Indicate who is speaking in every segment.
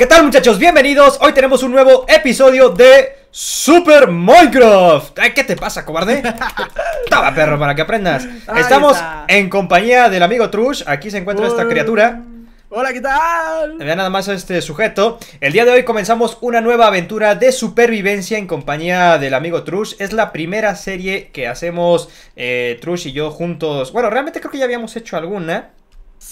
Speaker 1: ¿Qué tal muchachos? Bienvenidos, hoy tenemos un nuevo episodio de Super Minecraft ¿Qué te pasa, cobarde? Toma perro, para que aprendas Estamos en compañía del amigo Trush, aquí se encuentra esta criatura
Speaker 2: Hola, ¿qué tal?
Speaker 1: Vean nada más a este sujeto. El día de hoy comenzamos una nueva aventura de supervivencia en compañía del amigo Trush. Es la primera serie que hacemos eh, Trush y yo juntos. Bueno, realmente creo que ya habíamos hecho alguna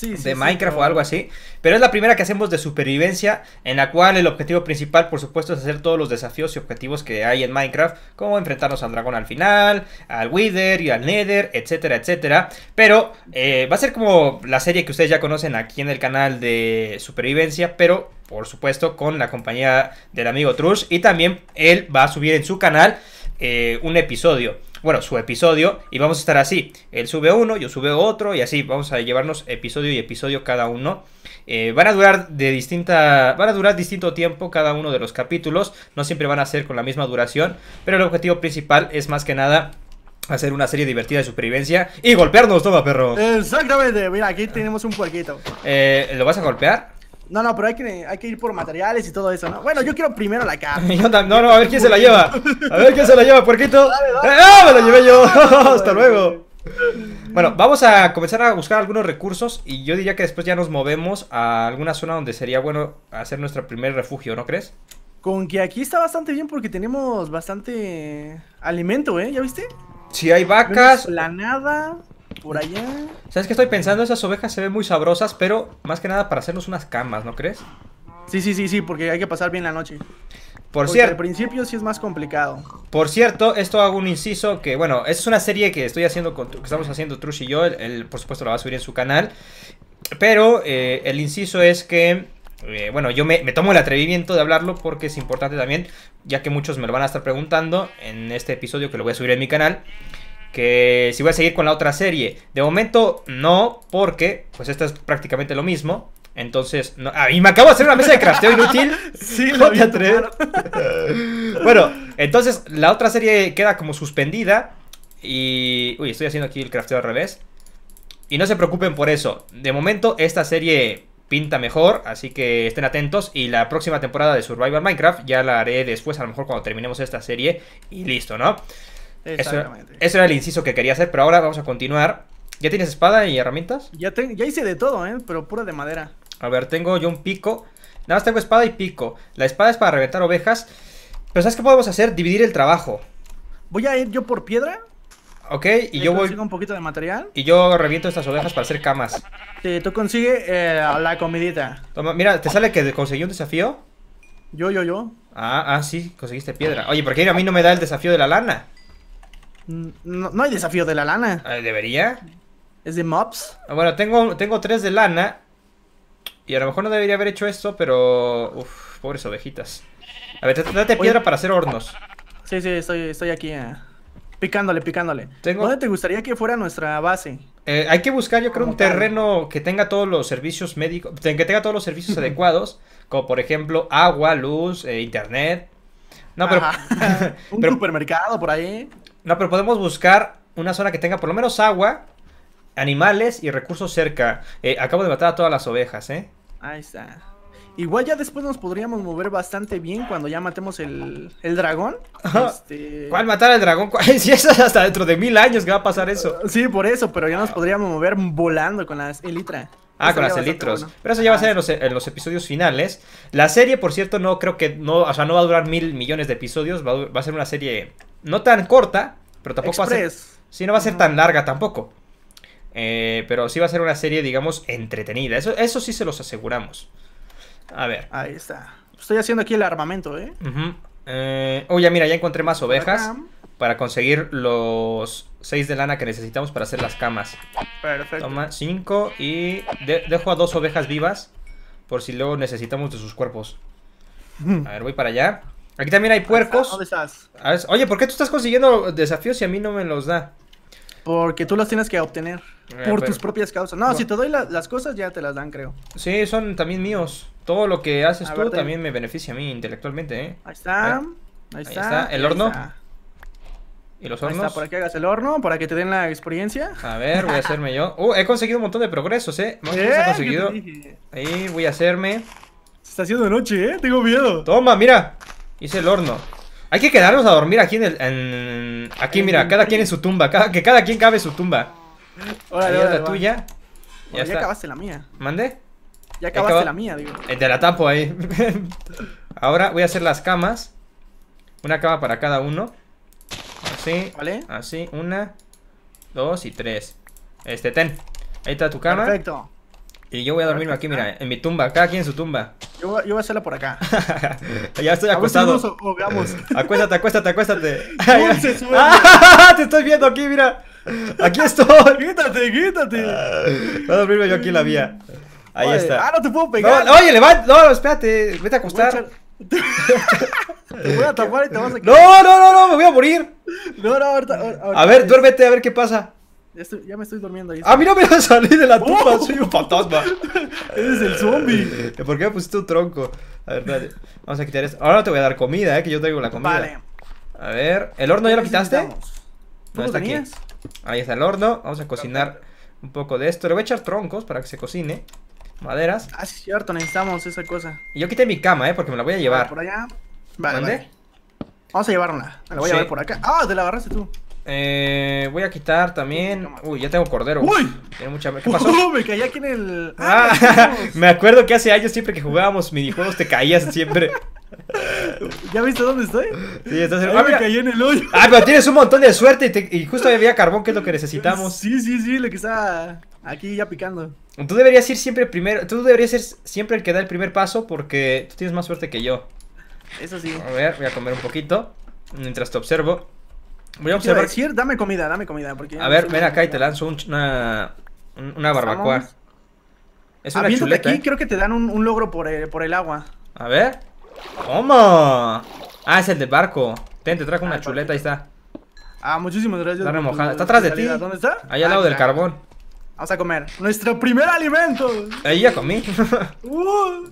Speaker 2: de Minecraft o algo
Speaker 1: así. Pero es la primera que hacemos de supervivencia, en la cual el objetivo principal, por supuesto, es hacer todos los desafíos y objetivos que hay en Minecraft, como enfrentarnos al dragón al final, al Wither y al Nether, etcétera, etcétera. Pero eh, va a ser como la serie que ustedes ya conocen aquí en el canal de supervivencia, pero por supuesto con la compañía del amigo Trush. Y también él va a subir en su canal eh, un episodio bueno, su episodio, y vamos a estar así. Él sube uno, yo sube otro, y así vamos a llevarnos episodio y episodio cada uno. Eh, van a durar de distinta. Van a durar distinto tiempo cada uno de los capítulos. No siempre van a ser con la misma duración. Pero el objetivo principal es más que nada hacer una serie divertida de supervivencia y golpearnos, toma perro.
Speaker 2: Exactamente, mira, aquí tenemos un puerquito.
Speaker 1: Eh, ¿Lo vas a golpear?
Speaker 2: No, no, pero hay que, hay que ir por materiales y todo eso, ¿no? Bueno, yo quiero primero la carne no,
Speaker 1: no, a ver quién se la lleva. A ver quién se la lleva, puerquito. Eh, ¡Ah! me la llevé yo. Hasta luego. Bueno, vamos a comenzar a buscar algunos recursos y yo diría que después ya nos movemos a alguna zona donde sería bueno hacer nuestro primer refugio, ¿no crees?
Speaker 2: Con que aquí está bastante bien porque tenemos bastante alimento, ¿eh? ¿Ya viste? Sí, hay vacas. nada por allá.
Speaker 1: ¿Sabes qué estoy pensando? Esas ovejas se ven muy sabrosas, pero más que nada para hacernos unas camas, ¿no crees? Sí, sí, sí, sí, porque hay que pasar bien la noche. Por cierto. Al
Speaker 2: principio sí es más complicado. Por
Speaker 1: cierto, esto hago un inciso que, bueno, es una serie que estoy haciendo, con, que estamos haciendo Trush y yo. Él, por supuesto, la va a subir en su canal. Pero eh, el inciso es que eh, bueno, yo me, tomo el atrevimiento de hablarlo porque es importante también, ya que muchos me lo van a estar preguntando en este episodio que lo voy a subir en mi canal que si voy a seguir con la otra serie. De momento no, porque pues esta es prácticamente lo mismo. Entonces, no... ah, y me acabo de hacer una mesa de crafteo inútil. sí, lo voy a traer. bueno, entonces la otra serie queda como suspendida. Y. Uy, estoy haciendo aquí el crafteo al revés. Y no se preocupen por eso. De momento, esta serie pinta mejor, así que estén atentos. Y la próxima temporada de Survival Minecraft ya la haré después, a lo mejor cuando terminemos esta serie. Y listo, ¿no?
Speaker 2: Exactamente.
Speaker 1: Eso, era el inciso que quería hacer, pero ahora vamos a continuar. ¿Ya tienes espada y herramientas? Ya, ya hice de todo, ¿eh? Pero pura de madera. A ver, tengo yo un pico. Nada más tengo espada y pico. La espada es para reventar ovejas. Pero ¿sabes qué podemos hacer? Dividir el trabajo. Voy a ir yo por piedra. Ok, y yo voy. un poquito de material. Y yo reviento estas ovejas para hacer camas.
Speaker 2: Sí, tú consigues eh, la comidita.
Speaker 1: Toma, mira, te sale que conseguí un
Speaker 2: desafío. Yo, yo, yo.
Speaker 1: Ah, ah, sí, conseguiste piedra. Oye, ¿por qué a mí no me da el desafío de la lana?
Speaker 2: No, hay desafío de la lana. Ah, ¿Debería? Es de
Speaker 1: mobs. Ah, bueno, tengo, tengo tres de lana. Y a lo mejor no debería haber hecho esto, pero...
Speaker 2: Uf, pobres ovejitas. A ver, date piedra para hacer hornos. Sí, sí, estoy, estoy aquí eh, picándole, picándole. ¿Dónde te gustaría que fuera nuestra base?
Speaker 1: Eh, hay que buscar, yo creo, un terreno que tenga todos los servicios médicos, que tenga todos los servicios adecuados, como por ejemplo agua, luz, eh, internet. No, pero... un supermercado por ahí. No, pero podemos buscar una zona que tenga por lo menos agua, animales y recursos cerca. Eh, acabo de matar a todas las ovejas, ¿eh?
Speaker 2: Ahí está. Igual ya después nos podríamos mover bastante bien cuando ya matemos el, dragón. Este, ¿Cuál matar al dragón? Si es hasta dentro de mil años que va a pasar eso. Sí, por eso, pero ya nos podríamos mover volando con las Elytra. Ah, con las elitros.
Speaker 1: Pero eso ya va a ser ah, en los, episodios finales. La serie, por cierto, no creo que. no O sea, no va a durar mil millones de episodios. Va a, ser una serie no tan corta, pero tampoco va a ser. Sí, no va a ser tan larga tampoco. Eh, pero sí va a ser una serie, digamos, entretenida. Eso, sí se los aseguramos. A ver. Ahí está. Estoy haciendo aquí el
Speaker 2: armamento, ¿eh? Uh
Speaker 1: eh oye, oh, mira, ya encontré más ovejas para conseguir los 6 de lana que necesitamos para hacer las camas. Perfecto. Toma 5 y dejo a dos ovejas vivas por si luego necesitamos de sus cuerpos. Hmm. A ver, voy para allá. Aquí también hay puercos. oye, ¿por qué tú estás consiguiendo desafíos si a mí no me los da? Porque tú los tienes que obtener eh, por tus
Speaker 2: propias causas. No, si te doy las cosas ya te las dan, creo.
Speaker 1: Sí, son también míos. Todo lo que haces tú también me beneficia a mí intelectualmente, ¿eh?
Speaker 2: Ahí está. Ahí está. El horno.
Speaker 1: ¿Y los hornos? está, para
Speaker 2: que hagas el horno, para que te den la experiencia.
Speaker 1: A ver, voy a hacerme yo. Uh, he conseguido un montón de progresos, ¿eh? ¿Eh? conseguido? Ahí, voy a hacerme. Se está haciendo noche, ¿eh? Tengo miedo. Toma, mira. Hice el horno. Hay que quedarnos a dormir aquí en el... Aquí, mira, cada quien en su tumba. que cada quien cabe su tumba.
Speaker 2: Hola, la tuya. ya, acabaste la mía. ¿Mande? Ya acabaste la mía, digo.
Speaker 1: Eh, te la tapo ahí. Ahora voy a hacer las camas. Una cama para cada uno. Sí, ¿Vale? así, una, dos y tres. Este, ten. Ahí está tu cama. Perfecto. Y yo voy a dormirme aquí, mira, en mi tumba, acá aquí en su tumba.
Speaker 2: Yo, yo voy a hacerla por acá.
Speaker 1: ya estoy acostado. acuéstate,
Speaker 2: acuéstate, acuéstate.
Speaker 1: Dulce,
Speaker 2: te estoy viendo aquí, mira. Aquí estoy. quítate, quítate.
Speaker 1: voy a dormirme yo aquí en la vía. Ahí está. Ah, no te
Speaker 2: puedo pegar. oye, levanta.
Speaker 1: No, espérate. Vete a acostar te voy a tapar y te vas a No, no, no, no, me voy a morir.
Speaker 2: No, no, ahorita. a ver,
Speaker 1: duérmete, a ver qué pasa.
Speaker 2: Ya, me estoy durmiendo ahí. A mí no me va a salir de la ¡Oh! tumba, soy
Speaker 1: un fantasma. Eres el zombie. Eh, ¿Por qué me pusiste un tronco? A ver, dale. Vamos a quitar esto. Ahora te voy a dar comida, eh, que yo traigo la comida. Vale. A ver, ¿el horno ya lo quitaste? está Aquí. Ahí está el horno. Vamos a cocinar un poco de esto. Le voy a echar troncos para que se cocine. Maderas.
Speaker 2: Ah, sí, cierto, necesitamos esa cosa.
Speaker 1: Y yo quité mi cama, ¿eh? Porque me la voy a llevar. Por allá. ¿Dónde? Vamos a llevarla. Me la voy a llevar por acá.
Speaker 2: Ah, te la agarraste tú.
Speaker 1: Eh, voy a quitar también. Uy, ya tengo cordero. ¡Uy! Tiene mucha. ¿Qué pasó? Oh,
Speaker 2: me caí aquí en el. Ah,
Speaker 1: ah me acuerdo que hace años siempre que jugábamos minijuegos te caías siempre.
Speaker 2: ¿Ya viste dónde estoy?
Speaker 1: Sí, estás en... ah, me caí en el hoyo. Ah, pero tienes un montón de suerte y, y, justo había carbón, que es lo que necesitamos.
Speaker 2: Sí, sí, sí, lo que está. Aquí ya picando.
Speaker 1: Tú deberías ir siempre primero. Tú deberías ser siempre el que da el primer paso porque tú tienes más suerte que yo. Eso sí. A ver, voy a comer un poquito. Mientras te observo. Voy a observar.
Speaker 2: Decir? Dame comida, dame comida. Porque a ver, ven acá
Speaker 1: y te lanzo una, una barbacoa. Es una chuleta. aquí, ¿eh? creo
Speaker 2: que te dan un, logro por el, agua.
Speaker 1: A ver. ¿Cómo? Ah, es el de barco. Ten, te trajo una ah, chuleta, ahí está.
Speaker 2: Ah, muchísimas gracias. Está remojada. Está atrás de ti. ¿Dónde está? Ahí al ah, lado del carbón. Vamos a comer. Nuestro primer alimento.
Speaker 1: Ahí ya comí.
Speaker 2: Voy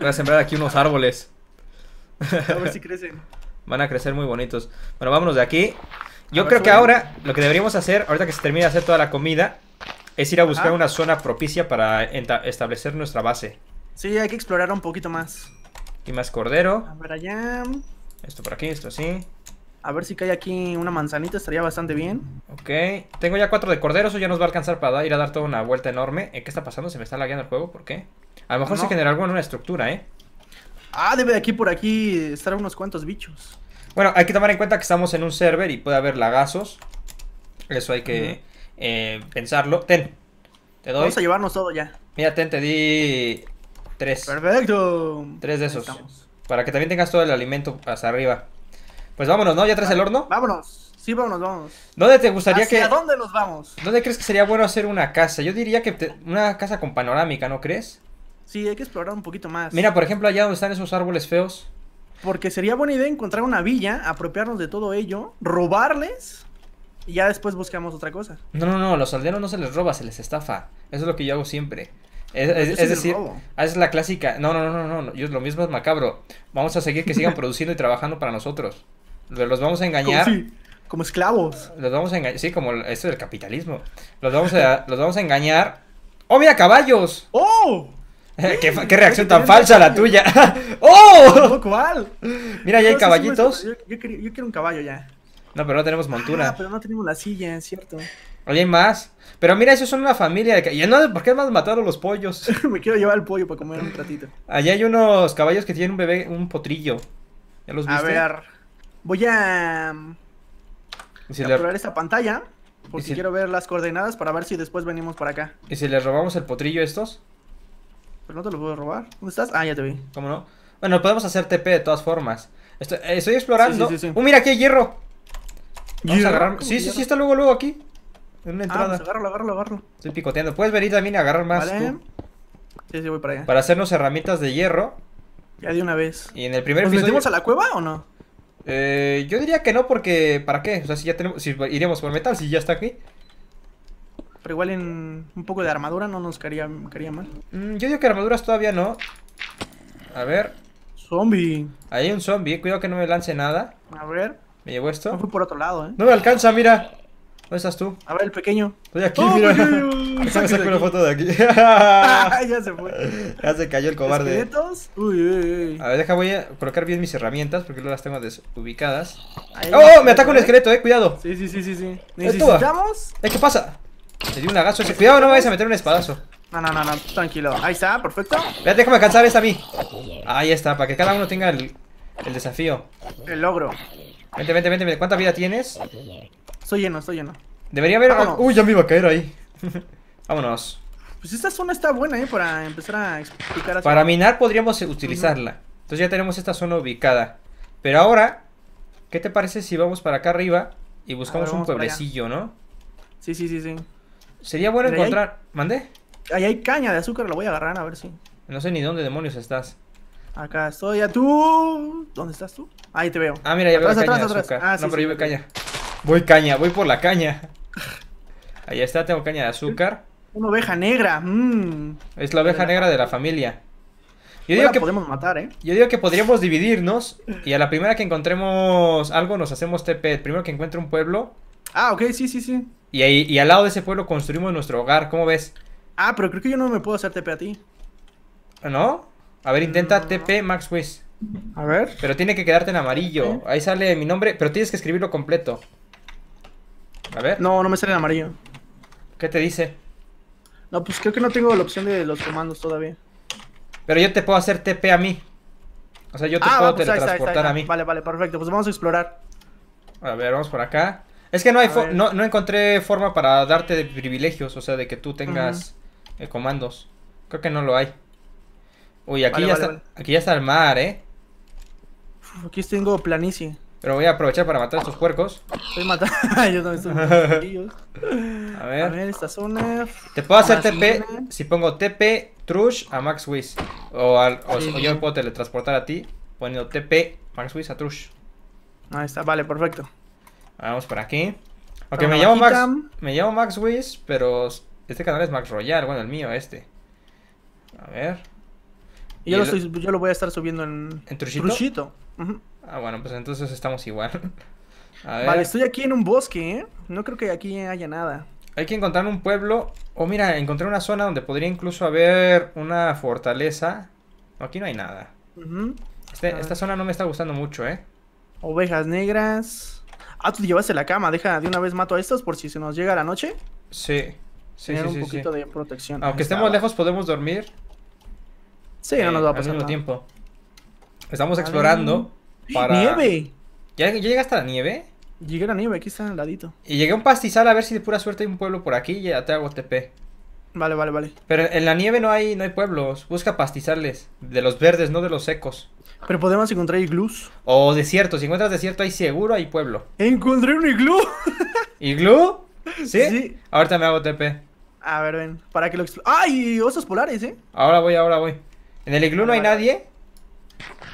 Speaker 1: a sembrar aquí unos árboles.
Speaker 2: A ver si crecen.
Speaker 1: Van a crecer muy bonitos. Bueno, vámonos de aquí. Yo creo que ahora lo que deberíamos hacer, ahorita que se termina de hacer toda la comida, es ir a buscar una zona propicia para establecer nuestra base.
Speaker 2: Sí, hay que explorar un poquito más.
Speaker 1: Y más cordero. allá. Esto por aquí, esto así.
Speaker 2: A ver si cae aquí una manzanita, estaría bastante bien.
Speaker 1: Ok, tengo ya cuatro de corderos, eso ya nos va a alcanzar para ir a dar toda una vuelta enorme. ¿Eh? ¿Qué está pasando? ¿Se me está lagueando el juego? ¿Por qué? A lo mejor se genera alguna estructura, ¿eh?
Speaker 2: Ah, debe de aquí por aquí estar unos cuantos bichos.
Speaker 1: Bueno, hay que tomar en cuenta que estamos en un server y puede haber lagazos. Eso hay que eh, pensarlo. Ten, te doy. Vamos a
Speaker 2: llevarnos todo ya.
Speaker 1: Mira, ten, te di tres. Perfecto. Tres de esos. Para que también tengas todo el alimento hasta arriba. Pues vámonos, ¿no? ¿Ya traes el horno?
Speaker 2: Vámonos. Sí, vámonos, vámonos.
Speaker 1: ¿Dónde te gustaría que.? ¿A
Speaker 2: dónde nos vamos?
Speaker 1: ¿Dónde crees que sería bueno hacer una casa? Yo diría que una casa con panorámica, ¿no crees?
Speaker 2: Sí, hay que explorar un poquito más. Mira, por ejemplo, allá donde están esos árboles feos. Porque sería buena idea encontrar una villa, apropiarnos de todo ello, robarles y ya después buscamos otra cosa.
Speaker 1: No, no, no, los aldeanos no se les roba, se les estafa. Eso es lo que yo hago siempre. Es, decir, ah, es la clásica. No, no, no, no, no. Yo, lo mismo es macabro. Vamos a seguir que sigan produciendo y trabajando para nosotros. Los vamos a engañar. Como, esclavos. Los vamos a engañar. Sí, como esto del capitalismo. Los vamos a, los vamos a engañar.
Speaker 2: ¡Oh, mira, caballos! ¡Oh!
Speaker 1: ¿Qué, reacción tan falsa la tuya?
Speaker 2: ¡Oh! ¿Cuál? Mira, ya hay caballitos. Yo, quiero, un caballo ya.
Speaker 1: No, pero no tenemos ah, montura. pero
Speaker 2: no tenemos la silla, es cierto.
Speaker 1: Oye, más. Pero mira, esos son una familia.
Speaker 2: De... Y ¿por qué más matado los pollos? Me quiero llevar el pollo para comer un ratito.
Speaker 1: Allá hay unos caballos que tienen un bebé, un potrillo. ¿Ya los viste? A ver.
Speaker 2: Voy a explorar si esta pantalla porque quiero ver las coordenadas para ver si después venimos para acá.
Speaker 1: ¿Y si les robamos el potrillo a estos? Pero no te lo puedo robar. ¿Dónde estás? Ah, ya te vi. ¿Cómo no? Bueno, podemos hacer TP de todas formas. Eh, estoy, explorando. Uh mira, aquí hay hierro! Vamos Sí, sí, sí, está luego, luego aquí. En una ah, entrada. Ah, pues agárralo, agárralo, agárralo. Estoy picoteando. Puedes venir también
Speaker 2: a agarrar más. Sí, sí, voy para allá.
Speaker 1: Para hacernos herramientas de hierro. Ya de una vez. Y en el primer ¿Nos a la cueva o no? Eh, yo diría que no, porque ¿para
Speaker 2: qué? O sea, si ya tenemos, si iremos por metal, si ya está aquí. Pero igual en un poco de armadura no nos caería, mal.
Speaker 1: Mm, yo digo que armaduras todavía no. A ver. Zombie. Ahí hay un zombie, cuidado que no me lance nada. A ver. Me llevo esto. No por otro lado, eh. No me alcanza, mira. ¿Dónde estás tú? A ver, el pequeño. Estoy aquí, oh, mira. sacar una foto de aquí. ya
Speaker 2: se fue. Ya se cayó el cobarde. ¿Esqueletos? Uy, uy,
Speaker 1: uy. A ver, deja, voy a colocar bien mis herramientas porque luego las tengo desubicadas. ¡Oh! Me ataca un ¿eh? esqueleto, eh, cuidado. Sí, sí, sí, sí. sí. ¿Necesitamos? ¿Eh, ¿Qué pasa? Se dio un lagazo ese. Cuidado, no me vayas a meter un espadazo. No, no, no, no, tranquilo. Ahí está, perfecto. Espera, déjame alcanzar esta a mí. Ahí está, para que cada uno tenga el, el desafío.
Speaker 2: El logro. vente, vente, vente. ¿Cuánta vida tienes? Estoy lleno, estoy lleno.
Speaker 1: Debería haber. Uy, ya me iba a caer ahí. Vámonos.
Speaker 2: Pues esta zona está buena, ¿eh? Para empezar a explicar. Para
Speaker 1: minar podríamos utilizarla. Entonces ya tenemos esta zona ubicada. Pero ahora, ¿qué te parece si vamos para acá arriba y buscamos un pueblecillo, no? Sí, sí, sí, sí. Sería bueno encontrar.
Speaker 2: ¿Mandé? Ahí hay caña de azúcar, la voy a agarrar a ver si.
Speaker 1: No sé ni dónde demonios estás.
Speaker 2: Acá estoy, a tú. ¿Dónde estás tú? Ahí te veo. Ah, mira, ya veo caña de azúcar. Ah, pero yo veo
Speaker 1: caña. Voy caña, voy por la caña. Ahí está, tengo caña de azúcar.
Speaker 2: Una oveja negra. Mm.
Speaker 1: Es la oveja negra de la familia.
Speaker 2: Yo digo, que, podemos matar, ¿eh?
Speaker 1: yo digo que podríamos dividirnos y a la primera que encontremos algo nos hacemos TP. Primero que encuentre un pueblo. Ah, ok, sí, sí, sí. Y, ahí, al lado de ese pueblo construimos nuestro hogar, ¿cómo ves? Ah, pero creo que yo no me puedo hacer TP a ti. ¿Ah, ¿No? A ver, intenta mm. TP Max A ver. Pero tiene que quedarte en amarillo. ¿Eh? Ahí sale mi nombre, pero tienes que escribirlo completo.
Speaker 2: A ver. No, no me sale el amarillo. ¿Qué te dice? No, pues creo que no tengo la opción de los comandos todavía. Pero yo te puedo hacer TP a mí.
Speaker 1: O sea, yo te ah, puedo pues teletransportar a mí.
Speaker 2: Vale, vale, perfecto. Pues vamos a explorar.
Speaker 1: A ver, vamos por acá. Es que no hay no, encontré forma para darte privilegios, o sea, de que tú tengas eh, comandos. Creo que no lo hay. Uy, aquí, ya está, aquí ya está el mar, ¿eh? aquí tengo planicie. Pero voy a aprovechar para matar a estos puercos.
Speaker 2: Estoy matando. a ver. A ver, esta zona. Eh, Te puedo hacer TP
Speaker 1: si pongo TP Trush a Max Wiz. O, yo puedo teletransportar a ti poniendo TP Max Wiz a Trush. Ahí está, vale, perfecto. Vamos por aquí. Ok, me llamo Max. Me llamo Max pero este canal es Max Royal, bueno, el mío, este. A ver.
Speaker 2: Y yo, lo, voy a estar subiendo en. ¿En Trushito?
Speaker 1: Ah, bueno, pues entonces estamos igual. Vale, estoy
Speaker 2: aquí en un bosque, ¿eh? No creo que aquí haya nada.
Speaker 1: Hay que encontrar un pueblo. O mira, encontré una zona donde podría incluso haber una fortaleza. Aquí no hay nada.
Speaker 2: Este, esta zona no me está gustando mucho, ¿eh? Ovejas negras. Ah, tú te llevaste la cama. Deja, de una vez mato a estos por si se nos llega la noche.
Speaker 1: Sí. Sí, Tener sí, un poquito de
Speaker 2: protección. Aunque estemos
Speaker 1: lejos, podemos dormir. Sí, no nos va a eh, pasar. tiempo.
Speaker 2: Estamos explorando. ¡Nieve!
Speaker 1: ¿Ya, ¿Ya llegaste a la nieve? Llegué a la
Speaker 2: nieve, aquí está al ladito.
Speaker 1: Y llegué a un pastizal a ver si de pura suerte hay un pueblo por aquí y ya te hago TP. Vale, vale, vale. Pero en la nieve no hay, no hay pueblos. Busca pastizales. De los verdes, no de los secos. Pero podemos encontrar iglús. O desierto. Si encuentras desierto, hay seguro hay pueblo. Encontré un iglú. ¿Iglú? ¿Sí? sí. Ahorita me hago TP. A ver, ven.
Speaker 2: Para que lo ¡Ay! Osos polares, ¿eh?
Speaker 1: Ahora voy, ahora voy. En el iglú no hay nadie.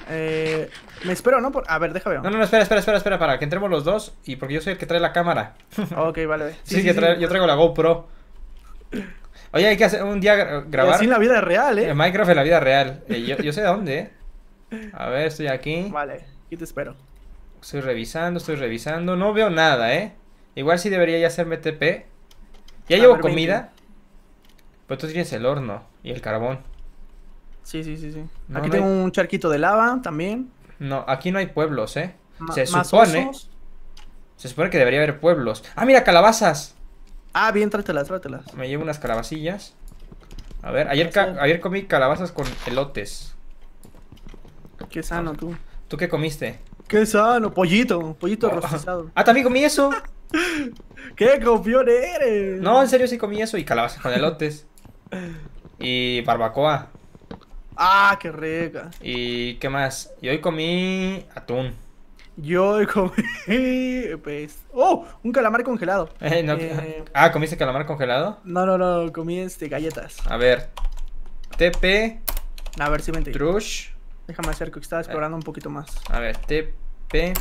Speaker 1: Eh, me espero, ¿no? A ver, déjame ver. No, no, espera, espera, espera, espera, para que entremos los dos y porque yo soy el que trae la cámara.
Speaker 2: ok, vale. Sí, sí, yo, traigo,
Speaker 1: la GoPro. Oye, hay que hacer un día grabar. Así en la vida real, ¿eh? Minecraft en la vida real. Eh, yo, sé dónde, ¿eh? A ver, estoy aquí. Vale, aquí te espero. Estoy revisando, estoy revisando. No veo nada, ¿eh? Igual si debería ya hacerme TP. Ya llevo comida. Pero pues tú tienes el horno y el carbón.
Speaker 2: Sí, sí, sí, sí. aquí tengo un charquito de lava también.
Speaker 1: No, aquí no hay pueblos, ¿eh? se supone. Se supone que debería haber pueblos. ¡Ah,
Speaker 2: mira, calabazas! Ah, bien, trátelas, trátelas. Me llevo unas calabacillas.
Speaker 1: A ver, ayer, comí calabazas con elotes. Qué sano tú. ¿Tú qué comiste?
Speaker 2: Qué sano, pollito, pollito oh. Ah, también comí
Speaker 1: eso. ¡Qué confión eres! No, en serio sí comí eso y calabazas con elotes. y barbacoa.
Speaker 2: Ah, qué rica. ¿Y
Speaker 1: qué más? Yo hoy comí atún.
Speaker 2: Yo hoy comí. Pues... ¡Oh! Un calamar congelado. Eh, eh,
Speaker 1: ah, ¿comiste calamar congelado?
Speaker 2: No, no, no. Comí este, galletas.
Speaker 1: A ver. TP. A ver si me Trush.
Speaker 2: Déjame hacer que estaba explorando un poquito más. A ver, TP.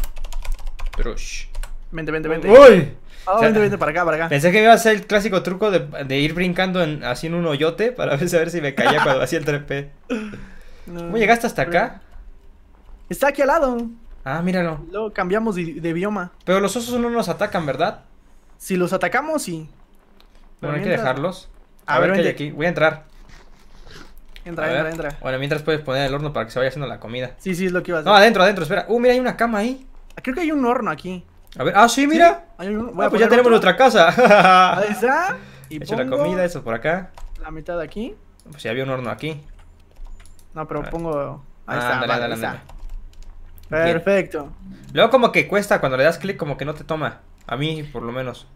Speaker 2: Trush. Vente, vente, vente. ¡Uy! Ah, vente, vente, para acá, para acá. Pensé
Speaker 1: que iba a hacer el clásico truco de, ir brincando en, así en un hoyote para ver, si me caía cuando hacía el trepe
Speaker 2: ¿Cómo llegaste hasta acá? Está aquí al lado. Ah, míralo. Luego cambiamos de, bioma. Pero los osos no nos atacan, ¿verdad? Si los atacamos, sí. Bueno, hay que dejarlos. A, ver, qué hay aquí. Voy a entrar. Entra, entra, entra.
Speaker 1: Bueno, mientras puedes poner el horno para que se vaya haciendo la comida.
Speaker 2: Sí, sí, es lo que iba a hacer. No, adentro, adentro, espera. Uh, mira, hay una cama ahí. Creo que hay un horno aquí. A ver, ah, sí, mira. Sí, ah, pues ya tenemos nuestra casa. Ahí está.
Speaker 1: Y He hecho la comida, eso por acá.
Speaker 2: La mitad de aquí.
Speaker 1: Pues ya había un horno aquí.
Speaker 2: No, pero pongo. Ahí ah, está, dale, vale, dale,
Speaker 1: Perfecto. Luego, como que cuesta cuando le das clic, como que no te toma. A mí, por lo menos.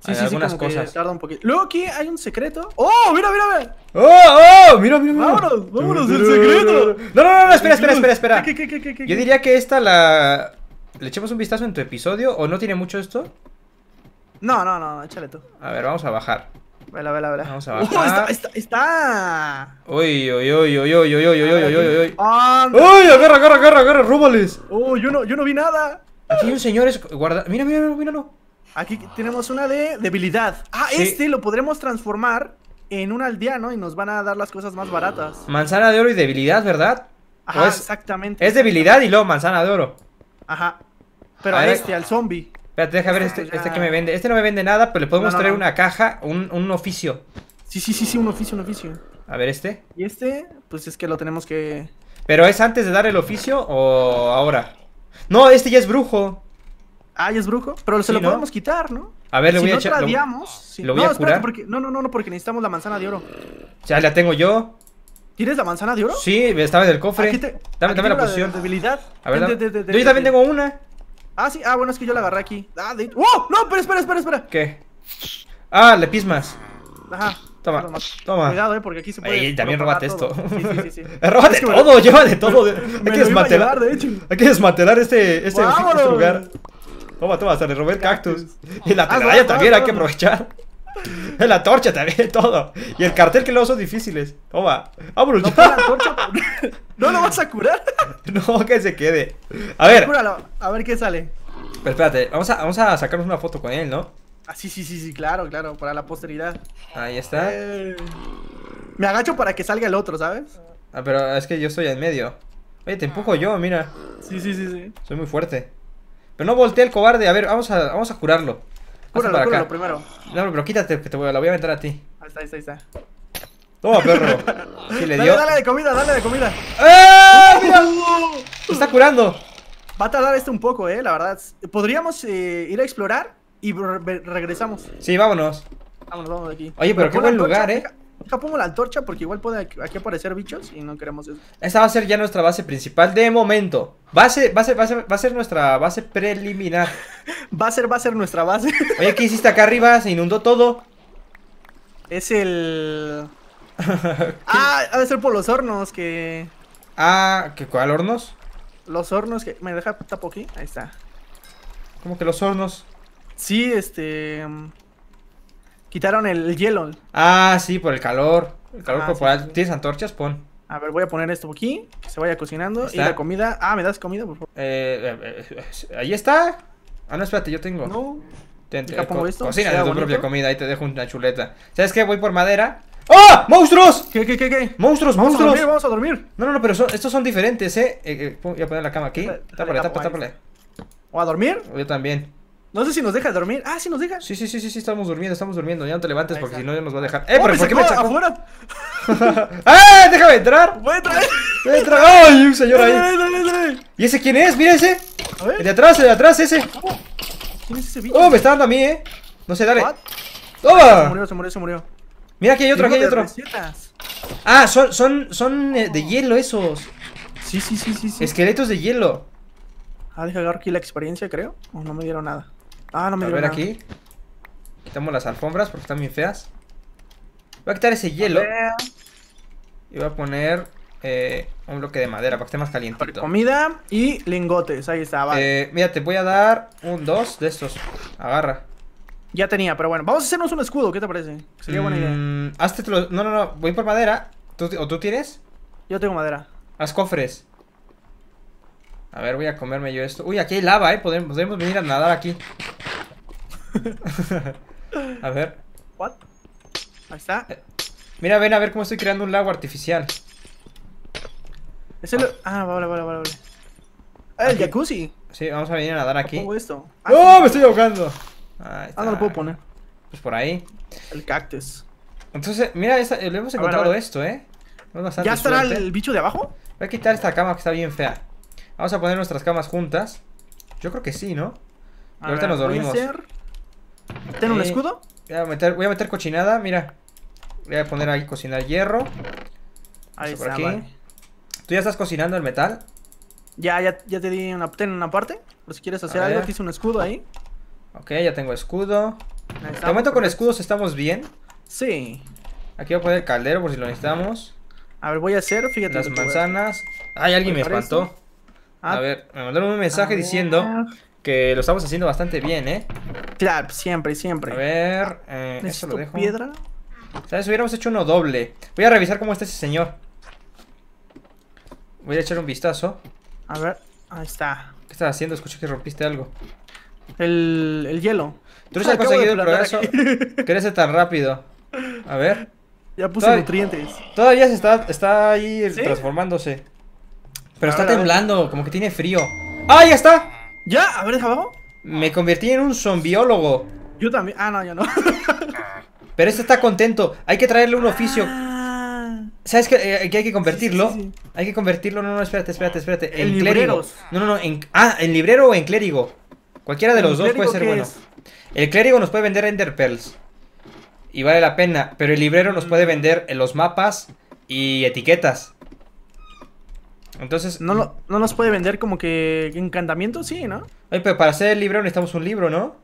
Speaker 2: Sí, sí, algunas sí, cosas. tarda un poquito. Luego aquí hay un secreto. ¡Oh, mira, mira! mira! ¡Oh, oh! ¡Mira, mira, mira! ¡Vámonos, vámonos! ¡El secreto! No, no, no, no espera, espera, espera, espera. Yo diría
Speaker 1: que esta la ¿Le echemos un vistazo en tu episodio? ¿O no tiene
Speaker 2: mucho esto? No, no, no, échale tú.
Speaker 1: A ver, vamos a bajar.
Speaker 2: Vela, vela, vela. Vamos a bajar. está, está,
Speaker 1: Uy, uy, uy, uy, uy, uy, uy, uy, uy, uy, uy.
Speaker 2: ¡Uy! Agarra, agarra, agarra, agarra, rúbales. Uy, yo no, yo no vi nada. Aquí hay un señor es guarda. Mira, mira, mira, míralo. Aquí tenemos una de debilidad. Ah, este lo podremos transformar en un aldeano y nos van a dar las cosas más baratas.
Speaker 1: Manzana de oro y debilidad, ¿verdad?
Speaker 2: Ajá, exactamente. Es
Speaker 1: debilidad y luego manzana de oro.
Speaker 2: Ajá. Pero a, este, al zombie.
Speaker 1: Espérate, deja ver este, este, este, que me vende. Este no me vende nada, pero le podemos traer una caja, un, oficio. Sí,
Speaker 2: sí, sí, sí, un oficio, un oficio. A ver, este. ¿Y este? Pues es que lo tenemos que. ¿Pero es antes
Speaker 1: de dar el oficio o ahora? No, este ya es brujo. Ah, ya es brujo. Pero se lo podemos
Speaker 2: quitar, ¿no?
Speaker 1: A ver, le si voy a echar. Lo... lo, voy a curar. Porque...
Speaker 2: no, no, no, porque necesitamos la manzana de oro.
Speaker 1: Ya la tengo yo. ¿Tienes la manzana de oro? Sí, estaba en el cofre. dame, dame la poción. A ver, yo también
Speaker 2: tengo una. Ah, sí. Ah, bueno, es que yo la agarré aquí. Ah, ¡Oh! No, pero espera, espera, espera.
Speaker 1: ¿Qué? Ah, le pismas. Ajá. Toma, toma,
Speaker 2: Cuidado, eh, porque aquí se puede. Ey,
Speaker 1: también robate esto. Sí, sí, sí, sí. todo, Lleva de todo. Hay que desmantelar. Hay que desmantelar este, este, este lugar. Toma, toma, hasta le robé el cactus. Y la telaraña ah, también, hay que aprovechar. la torcha también, todo. Y el cartel que luego son difíciles. Toma, vámonos. No, lo vas a curar. no, que se quede. A ver.
Speaker 2: a ver qué sale.
Speaker 1: espérate, vamos a, vamos a sacarnos una foto con él, ¿no?
Speaker 2: Ah, sí, sí, sí, sí, claro, claro, para la posteridad. Ahí está. Eh, me agacho para que salga el otro, ¿sabes?
Speaker 1: Ah, pero es que yo estoy en medio. Oye, te empujo yo, mira. Sí, sí, sí, sí. Soy muy fuerte. Pero no voltea el cobarde. A ver, vamos vamos a curarlo. Cúralo, cúralo acá. primero. No, pero quítate, que te voy, a... la voy a aventar a ti. Ahí está, ahí está, ahí está. Toma, perro. Sí, le dio. dale
Speaker 2: de comida, dale de comida. ¡Eh! ¡Mira!
Speaker 1: Se está curando.
Speaker 2: Va a tardar esto un poco, eh, la verdad. Podríamos eh, ir a explorar y regresamos. Sí, vámonos. Vámonos, vámonos de aquí. Oye, pero, qué buen lugar, eh. Acá pongo la antorcha porque igual puede aquí aparecer bichos y no queremos eso.
Speaker 1: Esta va a ser ya nuestra base principal de momento. Base, base, va a ser nuestra base preliminar. va a ser,
Speaker 2: va a ser nuestra base. Oye, ¿qué hiciste acá arriba? Se inundó todo. Es el... ah, ha de ser por los hornos que... Ah, ¿qué, ¿cuál hornos? Los hornos que... ¿Me deja tapo aquí? Ahí está. ¿Cómo que los hornos? Sí, este... Mm, Quitaron el hielo. Ah, sí, por el calor. El calor ah, corporal. ¿Tienes antorchas? Pon. A ver, voy a poner esto aquí, que se vaya cocinando. Y la comida. Ah, ¿me das comida, por favor? Eh, eh, eh, ahí está. Ah, no, espérate, yo tengo.
Speaker 1: No. te, eh, pongo esto? Cocina de tu propia comida, ahí te dejo una chuleta. ¿Sabes qué? Voy por madera. ¡Oh! ¡Monstruos! ¿Qué, qué, qué, qué? ¡Monstruos, vamos monstruos! A dormir, vamos a dormir. No, no, no, pero estos son diferentes, ¿eh? Voy a poner la cama aquí. Tápale, tápale, tápale. ¿O a dormir? Yo también. No sé si nos deja dormir. Ah, sí nos deja. Sí, sí, sí, sí, estamos durmiendo, estamos durmiendo. Ya no te levantes porque si no ya nos va a dejar. ¡Eh, oh, ¿por qué me sacó? afuera! ¡Ah! ¡Déjame entrar! ¡Voy a entrar! ¡Voy a entrar! ¡Ay, un señor ahí! Dale,
Speaker 2: dale, dale.
Speaker 1: ¿Y ese quién es? ¡Mira ese! El de atrás, el de atrás, ese. ¿Quién es ese bicho? ¡Oh, me está dando a mí, eh! No sé, dale. ¡Oh! Se
Speaker 2: murió, se murió, se murió.
Speaker 1: Mira, aquí hay otro, aquí hay otro.
Speaker 2: Ah, son, son, son eh, de oh. hielo esos. Sí, sí, sí, sí, sí. Esqueletos de hielo. Ah, deja agarrar aquí la experiencia, creo. O no me dieron nada. Ah, no me A ver aquí.
Speaker 1: Quitamos las alfombras porque están bien feas. Voy a quitar ese hielo. Y voy a poner eh, un bloque de madera para que esté más calientito.
Speaker 2: comida y lingotes. Ahí está, vale. Eh, mira, te voy a dar un, dos de estos. Agarra. Ya tenía, pero bueno. Vamos a hacernos un escudo, ¿qué te parece? Sería buena idea. Mm, hazte
Speaker 1: No, no, no. Voy por madera. ¿O tú tienes? Yo tengo madera. Haz cofres. A ver, voy a comerme yo esto. Uy, aquí hay lava, ¿eh? Podemos, podemos venir a nadar aquí.
Speaker 2: a ver. What? Ahí está. Eh,
Speaker 1: mira, ven a ver cómo estoy creando un lago artificial. ah. ah, vale,
Speaker 2: vale, vale, vale. Ah, el jacuzzi.
Speaker 1: Sí, vamos a venir a nadar aquí. esto?
Speaker 2: Ah, ¡No! ¡Me estoy ahogando! Ah, no lo puedo poner.
Speaker 1: Pues por ahí. El cactus. Entonces, mira, eh, le hemos encontrado esto, ¿eh? ¿Ya estará el bicho de abajo? Voy a quitar esta cama que está bien fea. Vamos a poner nuestras camas juntas. Yo creo que sí, ¿no? ahorita nos dormimos.
Speaker 2: ¿Ten un eh, escudo?
Speaker 1: Voy a, meter, cochinada, mira. Voy a poner ahí cocinar hierro. Ahí está, ¿Tú ya estás cocinando el metal?
Speaker 2: Ya, ya, ya te di una, una parte. Por si quieres hacer algo, te hice un escudo ahí.
Speaker 1: Ok, ya tengo escudo. de con escudos estamos bien. Sí. Aquí voy a poner el caldero por si lo necesitamos. A ver, voy a hacer, fíjate. Las manzanas. Ay, alguien me espantó. Ah. a ver, me mandaron un mensaje diciendo que lo estamos haciendo bastante bien, ¿eh? siempre, siempre. A ver, eh, eso lo dejo. piedra? ¿Sabes? Hubiéramos hecho uno doble. Voy a revisar cómo está ese señor. Voy a echar un vistazo. A ver, ahí está. ¿Qué estás haciendo? Escuché que rompiste algo. El, el hielo. Tú no has conseguido el progreso. Crece tan rápido. A ver.
Speaker 2: Ya puse todavía, nutrientes.
Speaker 1: Todavía se está, está ahí transformándose. Pero está temblando, como que tiene frío. ¡Ah, ya está! ¿Ya? A ver, deja abajo. Me convertí en un zombiólogo. Yo también. Ah, no, yo no. Pero este está contento. Hay que traerle un oficio. Ah. ¿Sabes eh, que hay que convertirlo. Hay que convertirlo. No, no, espérate, espérate, espérate. El No, no, no. Ah, en librero o en clérigo. Cualquiera de los dos puede ser bueno. El clérigo nos puede vender Ender Pearls. Y vale la pena. Pero el librero nos puede mm. vender los mapas y etiquetas. Entonces. No,
Speaker 2: no nos puede vender como que encantamiento, sí, ¿no? Ay, pero para hacer el libro necesitamos un libro, ¿no?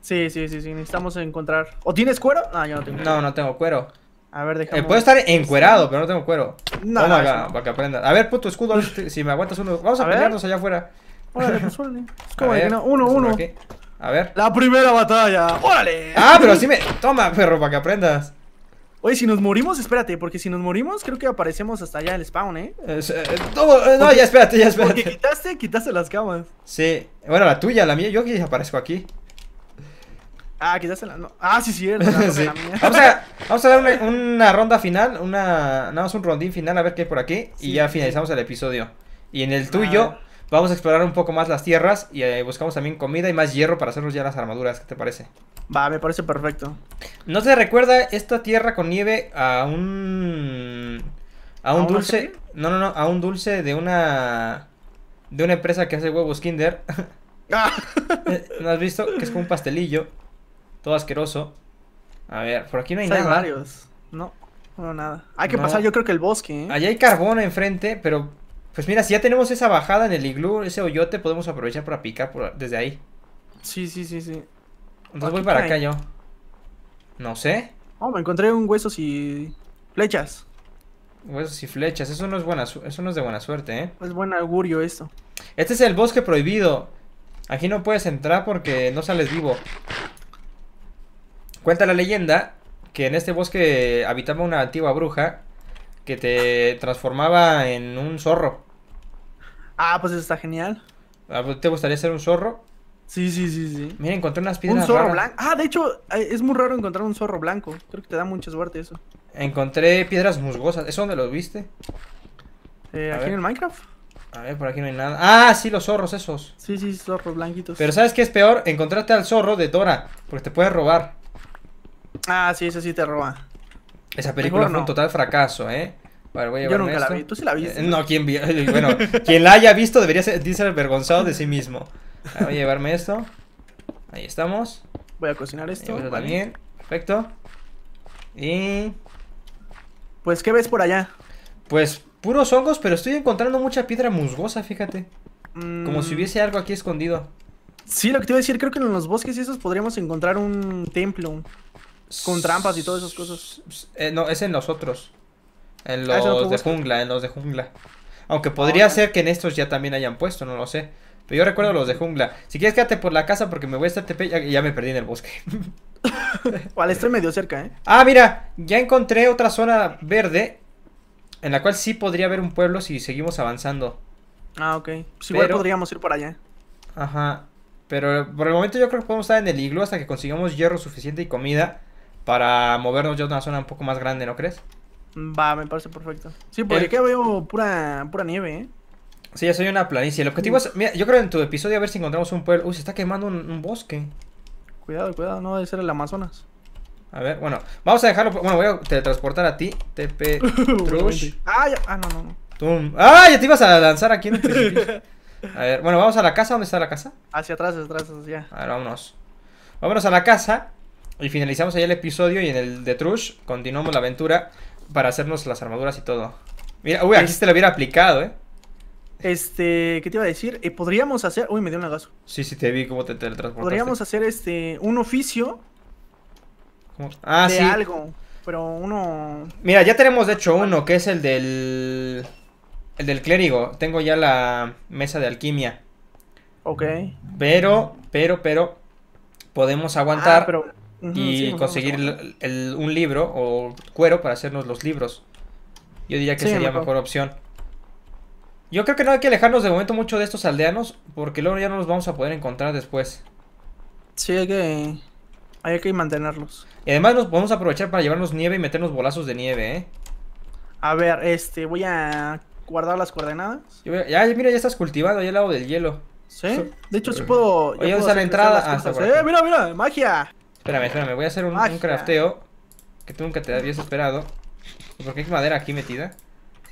Speaker 2: Sí, sí, sí, sí. Necesitamos encontrar. ¿O tienes cuero? No, yo no tengo. Cuero. No, no tengo cuero. A ver, déjame. Eh, puedo estar este encuerado,
Speaker 1: pero no tengo cuero. No, no, para que aprendas. A ver, puto escudo, si me aguantas uno. Vamos a, pelearnos allá afuera. Órale, pues
Speaker 2: suele... Es que no. Uno, uno. A ver. La primera batalla. ¡Órale! Ah, pero si me. Toma, perro, para que aprendas. Oye, si nos morimos, espérate, porque si nos morimos, creo que aparecemos hasta allá el spawn, ¿eh? eh, eh no, ya espérate, ya espérate. Porque quitaste, quitaste las camas.
Speaker 1: Sí, bueno, la tuya, la mía, yo que aparezco aquí.
Speaker 2: Ah, quitaste la. No. Ah, sí, sí, La sí. La mía. Vamos, a, a dar una,
Speaker 1: ronda final, una, nada más un rondín final, a ver qué hay por aquí. y ya finalizamos el episodio. Y en el ah. tuyo, Vamos a explorar un poco más las tierras y eh, buscamos también comida y más hierro para hacernos ya las armaduras. ¿Qué te parece? Va, me parece perfecto. ¿No se recuerda esta tierra con nieve a un... A un dulce... No, no, no, a un dulce de una... De una empresa que hace huevos Kinder. Ah. Eh, ¿No has visto? Que es como un pastelillo. Todo asqueroso. A ver, por aquí no hay nada. Hay varios.
Speaker 2: No, no nada. Hay que pasar yo
Speaker 1: creo que el bosque. ¿eh? Allá hay carbón enfrente, pero pues mira, si ya tenemos esa bajada en el iglú, ese hoyote, podemos aprovechar para picar por, desde ahí. Sí, sí, sí, sí.
Speaker 2: Entonces voy para acá yo. No sé. Oh, me encontré un hueso y
Speaker 1: flechas. Huesos y flechas, eso no es buena eso no es de buena suerte, ¿eh? Es buen augurio esto. Este es el bosque prohibido. Aquí no puedes entrar porque no sales vivo. Cuenta la leyenda que en este bosque habitaba una antigua bruja que te transformaba en un zorro.
Speaker 2: Ah, pues eso está genial. Ah, pues, ¿Te gustaría ser un zorro? Sí, sí, sí, sí. Mira, encontré unas piedras. Un zorro blanco. Ah, de hecho, eh, es muy raro encontrar un zorro blanco. Creo que te da mucha suerte eso.
Speaker 1: Encontré piedras musgosas. ¿Eso donde los viste?
Speaker 2: Eh, aquí en el Minecraft. A
Speaker 1: ver, por aquí no hay nada.
Speaker 2: Ah, sí, los zorros esos. Sí, sí, zorros blanquitos. Pero ¿sabes
Speaker 1: qué es peor? Encontrarte al zorro de Dora, porque te puede robar.
Speaker 2: Ah, sí, eso sí te roba.
Speaker 1: Esa película fue un total fracaso, ¿eh? Yo nunca la vi. ¿Tú sí la viste? Eh, no, quien bueno, quien la haya visto debería ser avergonzado de sí mismo. Voy a llevarme esto. Ahí estamos. Voy a cocinar esto. También. Perfecto. Y. Pues, ¿qué ves por allá? Pues puros hongos, pero estoy encontrando mucha piedra musgosa, fíjate. Como si
Speaker 2: mm. hubiese algo aquí escondido. Sí, lo que te iba a decir, creo que en los bosques esos podríamos encontrar un templo. Con trampas y todas esas cosas. Eh, no, es en
Speaker 1: los otros. En ah, los de jungla, en los de jungla. Aunque podría ah, ser que en estos ya también hayan puesto, no lo sé. Pero yo recuerdo los de jungla. Si quieres, quédate por la casa porque me voy a estar TP. Ya, ya me perdí en el bosque.
Speaker 2: vale, estoy medio cerca, ¿eh? Ah, mira, ya encontré otra
Speaker 1: zona verde en la cual sí podría haber un pueblo si seguimos avanzando.
Speaker 2: Ah, ok. igual podríamos ir por allá.
Speaker 1: Ajá. Pero por el momento yo creo que podemos estar en el iglú hasta que consigamos hierro suficiente y comida para movernos ya a una zona un poco más grande, ¿no crees?
Speaker 2: Va, me parece perfecto. Sí, porque eh, aquí veo pura, pura nieve, ¿eh? Sí, ya soy una planicie.
Speaker 1: El objetivo es. Mira, yo creo en tu episodio a ver si encontramos un pueblo. Uy, se está quemando un, bosque.
Speaker 2: Cuidado, cuidado, no debe ser el Amazonas.
Speaker 1: A ver, bueno, vamos a dejarlo. Bueno, voy a teletransportar a ti. TP Trush.
Speaker 2: ah, ya. ah, no,
Speaker 1: no, ¡Ah! Ya te ibas a lanzar aquí en
Speaker 2: el
Speaker 1: a ver, bueno, vamos a la casa. ¿Dónde está la casa?
Speaker 2: Hacia atrás, hacia atrás, hacia
Speaker 1: A ver, vámonos. Vámonos a la casa. Y finalizamos ahí el episodio. Y en el de Trush continuamos la aventura para hacernos las armaduras y todo. Mira, uy, aquí se te lo hubiera aplicado, ¿eh?
Speaker 2: Este, ¿qué te iba a decir? Eh, podríamos hacer. Uy, me dio un lagazo. Sí, sí, te vi cómo te teletransportaste. Podríamos hacer este. un oficio. Ah, de sí. algo. Pero uno.
Speaker 1: Mira, ya tenemos hecho uno, que es el del. El del clérigo. Tengo ya la mesa de alquimia. Ok. Pero, pero, pero. Podemos aguantar. Ah, pero y conseguir un libro o cuero para hacernos los libros. Yo diría que sería mejor. mejor opción. Yo creo que no hay que alejarnos de momento mucho de estos aldeanos porque luego ya no los vamos a poder encontrar después. Sí, hay que, hay que mantenerlos. Y además nos podemos aprovechar para llevarnos nieve y meternos bolazos de nieve,
Speaker 2: ¿eh? A ver, este, voy a guardar las coordenadas. Ya, mira, ya estás cultivado ahí al lado del hielo. Sí, de hecho sí puedo... ya la entrada? Ah, eh, mira, mira, magia.
Speaker 1: Espérame, espérame, voy a hacer un, un crafteo Que tú nunca te habías esperado Porque hay madera aquí metida?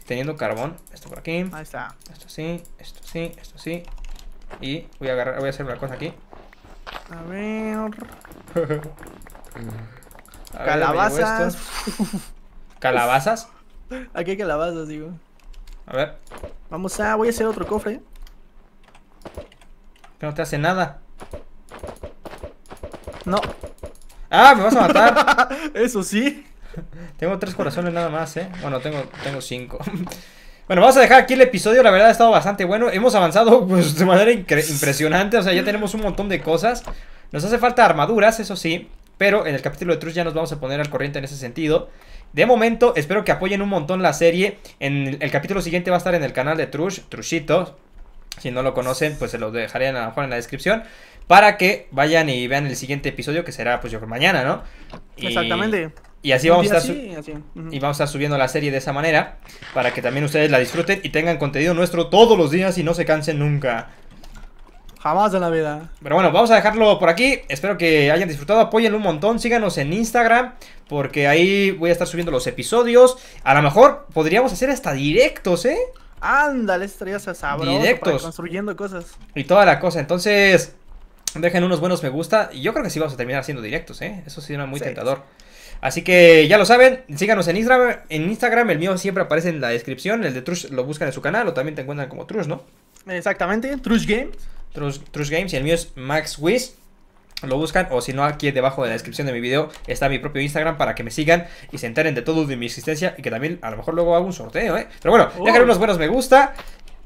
Speaker 1: Teniendo carbón, esto
Speaker 2: por aquí Ahí está Esto sí,
Speaker 1: esto sí, esto sí Y voy a agarrar, voy a hacer una cosa aquí A ver
Speaker 2: Calabazas ¿Calabazas? Aquí hay calabazas, digo A ver Vamos a, voy a hacer otro cofre
Speaker 1: Que no te hace nada No ¡Ah, me vas a matar! Eso sí. Tengo tres corazones nada más, ¿eh? Bueno, tengo, tengo cinco. Bueno, vamos a dejar aquí el episodio, la verdad ha estado bastante bueno. Hemos avanzado pues, de manera impresionante, o sea, ya tenemos un montón de cosas. Nos hace falta armaduras, eso sí, pero en el capítulo de Trush ya nos vamos a poner al corriente en ese sentido. De momento, espero que apoyen un montón la serie. En el, capítulo siguiente va a estar en el canal de Trush, Trushito. Si no lo conocen, pues se los dejaré en la descripción para que vayan y vean el siguiente episodio que será pues yo creo mañana, ¿no? Exactamente. Y así vamos a estar y vamos a subiendo la serie de esa manera para que también ustedes la disfruten y tengan contenido nuestro todos los días y no se cansen nunca.
Speaker 2: Jamás de la vida.
Speaker 1: Pero bueno, vamos a dejarlo por aquí. Espero que hayan disfrutado. Apoyen un montón. Síganos en Instagram. Porque ahí voy a estar subiendo los episodios. A lo mejor podríamos hacer hasta directos, ¿eh?
Speaker 2: Ándale, estaría sabroso. Directos. construyendo cosas.
Speaker 1: Y toda la cosa. Entonces, Dejen unos buenos me gusta. Y yo creo que sí vamos a terminar haciendo directos, ¿eh? Eso sí era muy tentador. Así que ya lo saben, síganos en Instagram. En Instagram, el mío siempre aparece en la descripción. El de Trush lo buscan en su canal o también te encuentran como Trush, ¿no?
Speaker 2: Exactamente, Trush Games.
Speaker 1: Trush, Games y el mío es Max lo buscan o si no aquí debajo de la descripción de mi video está mi propio Instagram para que me sigan y se enteren de todo de mi existencia y que también a lo mejor luego hago un sorteo, ¿eh? Pero bueno, dejen oh. unos buenos me gusta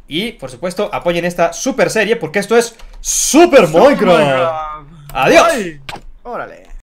Speaker 1: y, por supuesto, apoyen esta super serie porque esto es Super, Minecraft.
Speaker 2: Adiós. órale.